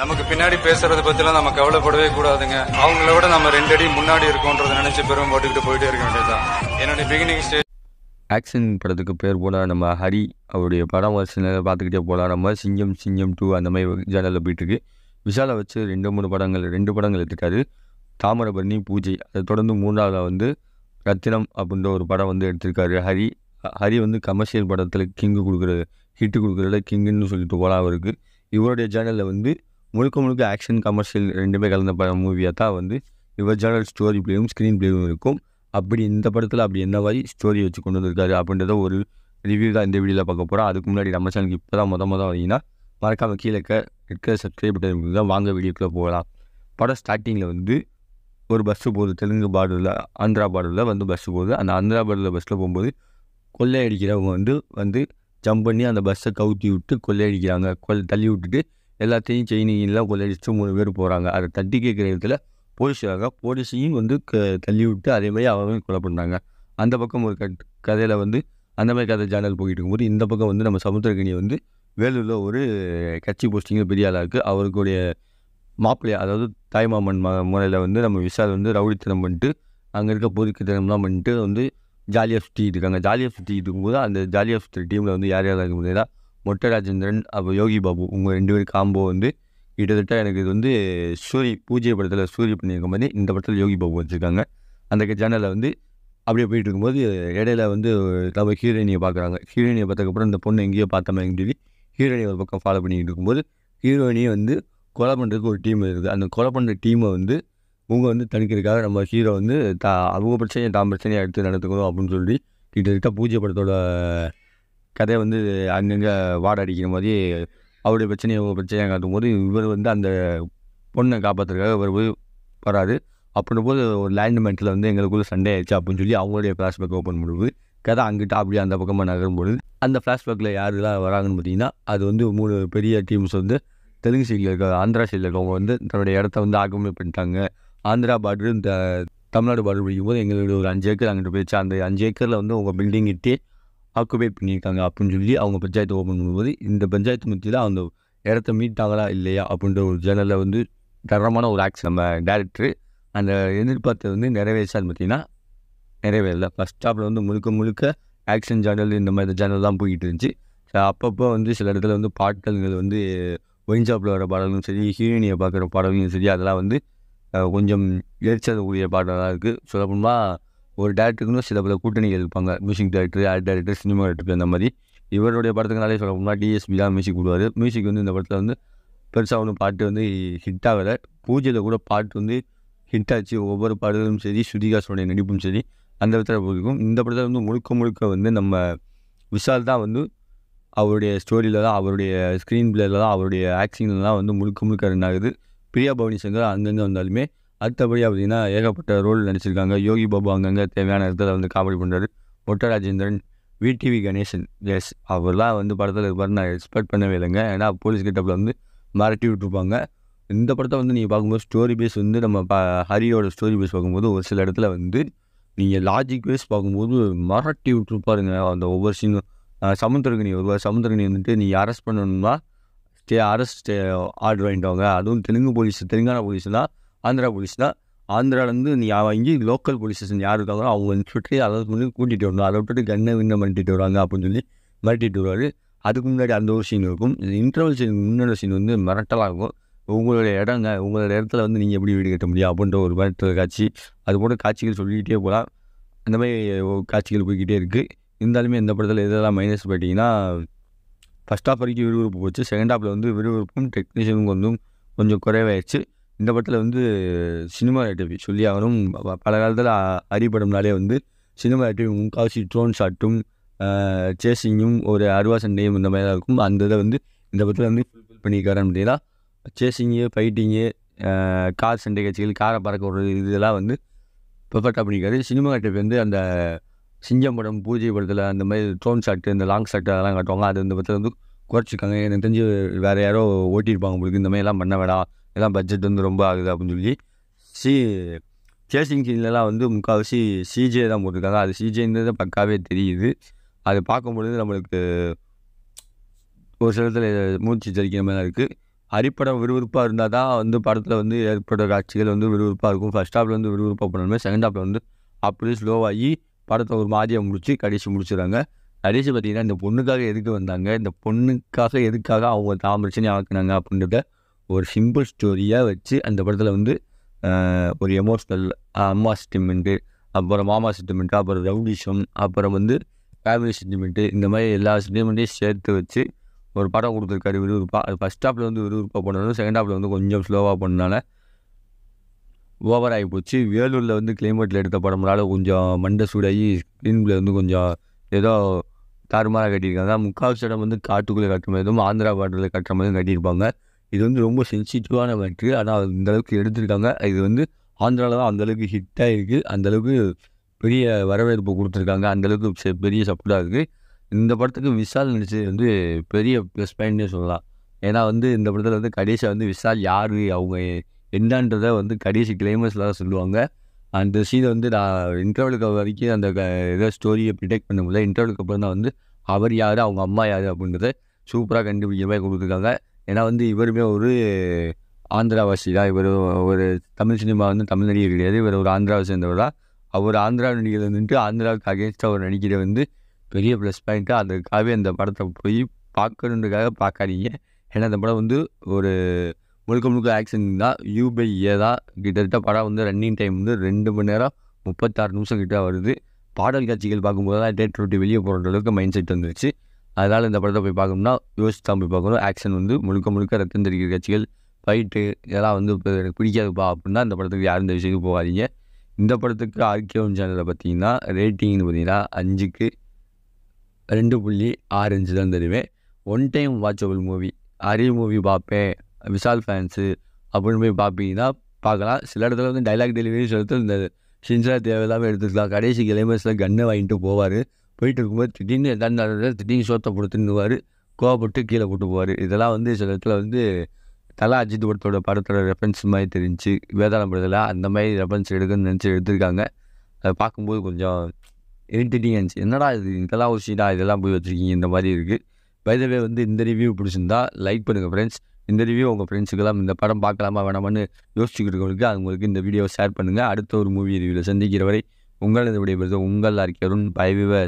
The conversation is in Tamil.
நமக்கு பின்னாடி பேசுறத பத்திலாம் நம்ம கவலைப்படவே கூடாதுங்க அவங்கள விட நம்ம ரெண்டு அடி முன்னாடி இருக்கோன்றத நினைச்சு பெரும் போட்டுக்கிட்டு போயிட்டே இருக்க வேண்டியதுதான் என்னுடைய பிகினிங் ஸ்டேஜ் ஆக்ஷன் படத்துக்கு பேர் போல நம்ம ஹரி அவருடைய படம் சில பார்த்துக்கிட்டே போகலாம் நம்ம சிங்கம் சிங்கம் டூ அந்த மாதிரி ஜேனலில் போயிட்டுருக்கு விஷாலை வச்சு ரெண்டு மூணு படங்கள் ரெண்டு படங்கள் எடுத்துக்காரு தாமரபரணி பூஜை அதை தொடர்ந்து மூன்றாவதாக வந்து ரத்தினம் அப்படின்ற ஒரு படம் வந்து எடுத்திருக்காரு ஹரி ஹரி வந்து கமர்ஷியல் படத்தில் கிங்கு கொடுக்குற ஹிட்டு கொடுக்குறதுல கிங்குன்னு சொல்லிட்டு போகலாம் அவருக்கு இவருடைய சேனலில் வந்து முழுக்க முழுக்க ஆக்ஷன் கமர்ஷியல் ரெண்டுமே கலந்த ப மூவியாக தான் வந்து யுவர் ஸ்டோரி பிளேவும் ஸ்க்ரீன் பிளேவும் இருக்கும் அப்படி இந்த படத்தில் அப்படி என்ன மாதிரி ஸ்டோரி வச்சு கொண்டு வந்திருக்காரு அப்படின்றத ஒரு ரிவ்யூ தான் இந்த வீடியோவில் பார்க்க போகிறோம் அதுக்கு முன்னாடி நம்ம சேனலுக்கு இப்போ தான் மொதல் மொதல் வந்தீங்கன்னா மறக்காமல் கீழே இருக்கிற சப்ஸ்கிரைப் தான் வாங்க வீடியோக்குள்ளே போகலாம் படம் ஸ்டார்டிங்கில் வந்து ஒரு பஸ்ஸு போகுது தெலுங்கு பார்டரில் ஆந்திரா பார்டரில் வந்து பஸ்ஸு போகுது அந்த ஆந்திரா பார்டரில் பஸ்ஸில் போகும்போது கொள்ளையடிக்கிறவங்க வந்து வந்து ஜம்ப் பண்ணி அந்த பஸ்ஸை கவுத்தி விட்டு கொள்ளையடிக்கிறாங்க கொள்ளை தள்ளி விட்டுட்டு எல்லாத்தையும் செயினிங்லாம் கொள்ளடிச்சு மூணு பேர் போகிறாங்க அதை தட்டி கேட்குற இடத்துல போலீஸ் வராங்க போலீஸையும் வந்து க தள்ளி விட்டு அதே மாதிரி அவங்க கொலை பண்ணுறாங்க அந்த பக்கம் ஒரு கட் கதையில் வந்து அந்த மாதிரி கதை ஜேனல் போயிட்டு இருக்கும்போது இந்த பக்கம் வந்து நம்ம சமுத்திரக்கணி வந்து வேலூரில் ஒரு கட்சி போஸ்டிங்கில் பெரிய ஆளாக இருக்குது அவருக்குடைய மாப்பிள்ளையா அதாவது தாய்மாமன் ம முறையில் வந்து நம்ம விஷால் வந்து ரவுடித்தனம் பண்ணிட்டு அங்கே இருக்க பொதுக்குத்தனம்லாம் பண்ணிட்டு வந்து ஜாலியாக சுற்றிக்கிட்டு இருக்காங்க ஜாலியாக சுற்றிக்கிட்டு இருக்கும்போது அந்த ஜாலியாக சுற்றுற டீமில் வந்து யார் யாராக இருக்க இருக்கும் மொட்டை ராஜேந்திரன் அப்போ யோகி பாபு உங்கள் ரெண்டு பேரும் காம்போ வந்து கிட்டத்தட்ட எனக்கு இது வந்து சூரி பூஜை படத்தில் சூரிய பண்ணியிருக்க மாதிரி இந்த படத்தில் யோகி பாபு வச்சுருக்காங்க அந்த சேனலில் வந்து அப்படியே போயிட்டு இருக்கும்போது இடையில வந்து நம்ம ஹீரோயினியை பார்க்குறாங்க ஹீரோயினியை பார்த்ததுக்கப்புறம் இந்த பொண்ணு எங்கேயோ பார்த்தோமே எங்கே சொல்லி ஹீரோயினியை ஒரு பக்கம் ஃபாலோ பண்ணிக்கிட்டு இருக்கும்போது ஹீரோயினியை வந்து கொலை பண்ணுறதுக்கு ஒரு டீம் இருக்குது அந்த கொலை பண்ணுற டீமை வந்து உங்கள் வந்து தணிக்கிறதுக்காக நம்ம ஹீரோ வந்து தா அவங்க பிரச்சனையை தான் பிரச்சனையாக எடுத்து நடத்துக்கணும் அப்படின்னு சொல்லி கிட்டத்தட்ட பூஜை படத்தோட கதையை வந்து அங்கங்கே வாட அடிக்கிற மாதிரி அவருடைய பிரச்சனையை இவங்க பிரச்சனையாக காட்டும் போது இவர் வந்து அந்த பொண்ணை காப்பாற்றுறதுக்காக இவர் போய் வராது அப்படின்னும் போது ஒரு லேண்ட் வந்து எங்களுக்குள்ள சண்டை ஆயிடுச்சு அப்படின்னு சொல்லி அவங்களுடைய ஃப்ளாஷ்பேக் ஓப்பன் பண்ணுவது கதை அங்கிட்ட அப்படியே அந்த பக்கமாக நகரும்போது அந்த ஃப்ளாஷ்பேக்கில் எல்லாம் வராங்கன்னு பார்த்தீங்கன்னா அது வந்து மூணு பெரிய டீம்ஸ் வந்து தெலுங்கு சைடில் இருக்க ஆந்திரா சைடில் இருக்கவங்க வந்து தன்னுடைய இடத்த வந்து ஆக்கிரமிப்பு பண்ணிட்டாங்க ஆந்திரா பார்டர் இந்த தமிழ்நாடு பார்டர் பிடிக்கும் போது எங்களுடைய ஒரு அஞ்சு ஏக்கர் அங்கிட்டு போயிடுச்சு அந்த அஞ்சு ஏக்கரில் வந்து உங்கள் பில்டிங் இட்டு ஆக்குபேட் பண்ணியிருக்காங்க அப்படின்னு சொல்லி அவங்க பஞ்சாயத்து ஓப்பன் பண்ணும்போது இந்த பஞ்சாயத்து மத்தியில் அந்த இடத்த மீட்டாங்களா இல்லையா அப்படின்ற ஒரு ஜேர்னலில் வந்து தரமான ஒரு ஆக்ஷன் நம்ம டேரக்டரு அந்த எதிர்பார்த்தது வந்து நிறைவேற்றான்னு பார்த்தீங்கன்னா நிறைவேறல ஃபஸ்ட் ஸ்டாப்பில் வந்து முழுக்க முழுக்க ஆக்ஷன் ஜேர்னல் இந்த மாதிரி ஜேர்னல் தான் போய்கிட்டு இருந்துச்சு அப்பப்போ வந்து சில இடத்துல வந்து பாட்டல்கள் வந்து ஒயின் ஷாப்பில் வர பாடலும் சரி ஹீரோனியை பார்க்குற பாடலும் சரி அதெல்லாம் வந்து கொஞ்சம் எரிச்சல் கூடிய பாடலாக இருக்குது சொல்லப்போனால் ஒரு டேரக்டருக்குன்னு சில பல கூட்டணிகள் இருப்பாங்க music director art director cinema director அந்த மாதிரி இவருடைய படத்துக்குனாலே சொல்ல முன்னாடி டிஎஸ்பி தான் மியூசிக் கொடுவார் மியூசிக் வந்து இந்த படத்தில் வந்து பெருசாக ஒன்றும் பாட்டு வந்து ஹிட் ஆகலை பூஜையில் கூட பாட்டு வந்து ஹிட் ஆச்சு ஒவ்வொரு பாடலும் சரி சுதிகாசனுடைய நடிப்பும் சரி அந்த விதத்தில் பிடிக்கும் இந்த படத்தில் வந்து முழுக்க முழுக்க வந்து நம்ம விஷால் தான் வந்து அவருடைய ஸ்டோரியில் தான் அவருடைய ஸ்க்ரீன் பிளேயில் தான் அவருடைய ஆக்டிங்கில் தான் வந்து முழுக்க முழுக்க ரன் ஆகுது பிரியா பவனி சங்கர் அங்கங்கே வந்தாலுமே அடுத்தபடி அப்படின்னா ஏகப்பட்ட ரோல் நடிச்சிருக்காங்க யோகி பாபு அங்கங்கே தேவையான இடத்துல வந்து காமெடி பண்ணுறாரு ஒட்டராஜேந்திரன் விடிவி கணேசன் எஸ் அவர்லாம் வந்து படத்தில் இருப்பார் நான் எக்ஸ்பெக்ட் பண்ணவே இல்லைங்க ஏன்னா போலீஸ் கிட்டப்பில் வந்து மிரட்டி விட்டுருப்பாங்க இந்த படத்தை வந்து நீங்கள் பார்க்கும்போது ஸ்டோரி பேஸ் வந்து நம்ம ப ஹரியோட ஸ்டோரி பேஸ் பார்க்கும்போது ஒரு சில இடத்துல வந்து நீங்கள் லாஜிக் பேஸ் பார்க்கும்போது மிரட்டி விட்டுருப்பாருங்க அந்த ஒவ்வொரு சீனும் சமுத்திரகனி ஒரு சமுத்திரகனி வந்துட்டு நீங்கள் அரெஸ்ட் பண்ணணும்னா ஸ்டே அரெஸ்ட் ஆர்டர் வாங்கிட்டவங்க அதுவும் தெலுங்கு போலீஸ் தெலுங்கானா போலீஸ்லாம் ஆந்திரா போலீஸ் தான் ஆந்திராவிலேருந்து நீ வாங்கி லோக்கல் போலீஸ் ஸ்டேஷன் யார் இருக்காங்களோ அவங்க வந்து சுற்றி அதை பண்ணி கூட்டிகிட்டு வரணும் அதை விட்டுட்டு கண்ணை விண்ணை மிரட்டிட்டு வராங்க அப்படின்னு சொல்லி மிரட்டிட்டு வருவார் அதுக்கு முன்னாடி அந்த ஒரு சீன் இருக்கும் இன்டர்வல் சீன் முன்னாடி சீன் வந்து மிரட்டலாக இருக்கும் உங்களுடைய இடங்க உங்களோட இடத்துல வந்து நீங்கள் எப்படி வீடு கட்ட முடியும் அப்படின்ற ஒரு மிரட்டல் காட்சி அது போட காட்சிகள் சொல்லிக்கிட்டே போகலாம் அந்த மாதிரி காட்சிகள் போய்கிட்டே இருக்குது இருந்தாலுமே இந்த படத்தில் இதெல்லாம் மைனஸ் பார்த்தீங்கன்னா ஃபஸ்ட் ஆஃப் வரைக்கும் விறுவிறுப்பு போச்சு செகண்ட் ஆஃபில் வந்து விறுவிறுப்பும் டெக்னீஷியனும் கொஞ்சம் கொஞ்சம் குறைவாயிடுச்சு இந்த படத்தில் வந்து சினிமா டிவி சொல்லி அவரும் பல காலத்தில் அறியப்படும்னாலே வந்து சினிமா டிவி முக்கால்வாசி ட்ரோன் ஷாட்டும் சேசிங்கும் ஒரு அருவா சண்டையும் இந்த மாதிரி தான் இருக்கும் அந்த இதை வந்து இந்த படத்தில் வந்து ஃபுல்ஃபில் பண்ணியிருக்காரு அப்படின்னா சேசிங்கு ஃபைட்டிங்கு கார் சண்டை கட்சிகள் காரை பறக்க ஒரு இதெல்லாம் வந்து பெர்ஃபெக்டாக பண்ணியிருக்காரு சினிமா டிவி வந்து அந்த சிங்கம் படம் பூஜை படத்தில் அந்த மாதிரி ட்ரோன் ஷாட்டு இந்த லாங் ஷாட்டு அதெல்லாம் காட்டுவாங்க அது இந்த படத்தில் வந்து குறைச்சிக்காங்க எனக்கு தெரிஞ்சு வேறு யாரோ ஓட்டியிருப்பாங்க உங்களுக்கு இந்த மாதிரிலாம் பண்ண வேணாம் எல்லாம் பட்ஜெட் வந்து ரொம்ப ஆகுது அப்படின்னு சொல்லி சி சேசிங் சீன்லலாம் வந்து முக்கால்வாசி சிஜே தான் போட்டிருக்காங்க அது சிஜேன்றது பக்காவே தெரியுது அது பார்க்கும் பொழுது நம்மளுக்கு ஒரு சில இடத்துல மூச்சு ஜலிக்கிற மாதிரி இருக்குது அரிப்படம் விறுவிறுப்பாக இருந்தால் தான் வந்து படத்தில் வந்து ஏற்படுற காட்சிகள் வந்து விறுவிறுப்பாக இருக்கும் ஃபஸ்ட் ஹாப்பில் வந்து விறுவிறுப்பாக பண்ணணுமே செகண்ட் ஹாப்பில் வந்து அப்படியே ஸ்லோவாகி படத்தை ஒரு மாதிரியாக முடிச்சு கடைசி முடிச்சுடுறாங்க கடைசி பார்த்திங்கன்னா இந்த பொண்ணுக்காக எதுக்கு வந்தாங்க இந்த பொண்ணுக்காக எதுக்காக அவங்க தாமரச்சனி ஆக்குனாங்க அப்படின்றத ஒரு சிம்பிள் ஸ்டோரியாக வச்சு அந்த படத்தில் வந்து ஒரு எமோஷ்னல் அம்மா சென்டிமெண்ட்டு அப்புறம் மாமா சென்டிமெண்ட்டு அப்புறம் ரவுடிஷம் அப்புறம் வந்து ஃபேமிலி சென்டிமெண்ட்டு இந்த மாதிரி எல்லா சென்டிமெண்ட்டையும் சேர்த்து வச்சு ஒரு படம் கொடுத்துருக்காரு விறுவிறுப்பாக அது ஃபஸ்ட் ஹாப்பில் வந்து விறுவிறுப்பாக பண்ணணும் செகண்ட் ஹாப்பில் வந்து கொஞ்சம் ஸ்லோவாக பண்ணனால ஓவர் ஆகி போச்சு வேலூரில் வந்து கிளைமேட்டில் எடுத்த படம்னால கொஞ்சம் மண்டை சூடாகி ஸ்க்ரீன் வந்து கொஞ்சம் ஏதோ தாறுமாறாக கட்டியிருக்காங்க முக்கால் இடம் வந்து காட்டுக்குள்ளே கட்டுற மாதிரி எதுவும் ஆந்திரா பாட்டில் கட்டுற மாதிரி கட்டியிருப்பாங்க இது வந்து ரொம்ப சென்சிட்டிவான மேட்ரு ஆனால் அது இந்தளவுக்கு எடுத்திருக்காங்க இது வந்து ஆந்திராவில் தான் அந்தளவுக்கு ஹிட்டாக இருக்குது அந்தளவுக்கு பெரிய வரவேற்பு கொடுத்துருக்காங்க அந்தளவுக்கு பெரிய சப்போர்ட்டாக இருக்குது இந்த படத்துக்கு விஷால் நடிச்சது வந்து பெரிய ப்ளஸ் பாயிண்ட்னே சொல்லலாம் ஏன்னா வந்து இந்த படத்தில் வந்து கடைசியாக வந்து விஷால் யார் அவங்க என்னன்றதை வந்து கடைசி கிளைமஸில் தான் சொல்லுவாங்க அந்த சீனை வந்து நான் இன்டர்வலுக்கு வரைக்கும் அந்த இதை ஸ்டோரியை ப்ரிடெக்ட் பண்ண முடியல இன்டர்வலுக்கு அப்புறம் தான் வந்து அவர் யார் அவங்க அம்மா யார் அப்படின்றத சூப்பராக கண்டுபிடிக்கவே கொடுத்துருக்காங்க ஏன்னா வந்து இவருமே ஒரு ஆந்திராவாசி தான் இவர் ஒரு தமிழ் சினிமா வந்து தமிழ் நடிகர் கிடையாது இவர் ஒரு ஆந்திராவை சேர்ந்தவர் தான் அவர் ஆந்திரா நடிகர் வந்துட்டு ஆந்திராவுக்கு அகேன்ஸ்டாக அவர் நடிக்கிற வந்து பெரிய ப்ளஸ் பாயிண்ட்டாக அதுக்காகவே அந்த படத்தை போய் பார்க்கணுன்றக்காக பார்க்காதீங்க ஏன்னா அந்த படம் வந்து ஒரு முழுக்க முழுக்க ஆக்ஷன் தான் யூபை ஏ தான் கிட்டத்தட்ட படம் வந்து ரன்னிங் டைம் வந்து ரெண்டு மணி நேரம் முப்பத்தாறு நிமிஷம் கிட்டே வருது பாடல் காட்சிகள் பார்க்கும்போது தான் டேட் ரொட்டி வெளியே போகிற அளவுக்கு மைண்ட் செட் வந்துருச்சு அதனால் இந்த படத்தை போய் பார்க்கணும்னா யோசித்து தான் போய் பார்க்கணும் ஆக்ஷன் வந்து முழுக்க முழுக்க ரத்தம் தெரிகிற கட்சிகள் ஃபைட்டு இதெல்லாம் வந்து இப்போ எனக்கு பிடிக்காதுப்பா அப்படின்னா இந்த படத்துக்கு யாரும் இந்த விஷயத்துக்கு போகாதீங்க இந்த படத்துக்கு ஆர்கேவன் சேனலில் பார்த்தீங்கன்னா ரேட்டிங்னு பார்த்தீங்கன்னா அஞ்சுக்கு ரெண்டு புள்ளி ஆரஞ்சு தான் தருவேன் ஒன் டைம் வாட்சபிள் மூவி அரிய மூவி பார்ப்பேன் விஷால் ஃபேன்ஸு அப்படின்னு போய் பார்ப்பீங்கன்னா பார்க்கலாம் சில இடத்துல வந்து டைலாக் டெலிவரி சில இடத்துல இந்த சின்சா தேவையில்லாமல் எடுத்துக்கலாம் கடைசி கிளைமஸில் கன்னை வாங்கிட்டு போவார் போயிட்டு இருக்கும்போது திடீர்னு தண்டாடுற திடீர்னு சோத்தை கொடுத்துருவார் கோவப்பட்டு கீழே கூட்டு போவார் இதெல்லாம் வந்து சில இடத்துல வந்து தலா அஜித் படத்தோட படத்தோட ரெஃபரன்ஸ் மாதிரி தெரிஞ்சு வேதாளம் படத்தில் அந்த மாதிரி ரெஃபரன்ஸ் எடுக்கணும்னு நினச்சி எடுத்திருக்காங்க அதை பார்க்கும்போது கொஞ்சம் இரிட்டேட்டிங்காக இருந்துச்சு என்னடா இது இதெல்லாம் ஒரு சீடா இதெல்லாம் போய் வச்சுருக்கீங்க இந்த மாதிரி இருக்குது பைதவே வந்து இந்த ரிவ்யூ பிடிச்சிருந்தா லைக் பண்ணுங்கள் ஃப்ரெண்ட்ஸ் இந்த ரிவ்யூ உங்கள் ஃப்ரெண்ட்ஸுக்கெல்லாம் இந்த படம் பார்க்கலாமா வேணாமான்னு யோசிச்சுக்கிட்டு இருக்கவங்களுக்கு அவங்களுக்கு இந்த வீடியோ ஷேர் பண்ணுங்கள் அடுத்த ஒரு மூவி ரிவ்யூவில் சந்திக்கிற வரை உங்கள் இதை விடைபெறுது உங்கள் அருண் பைவிவ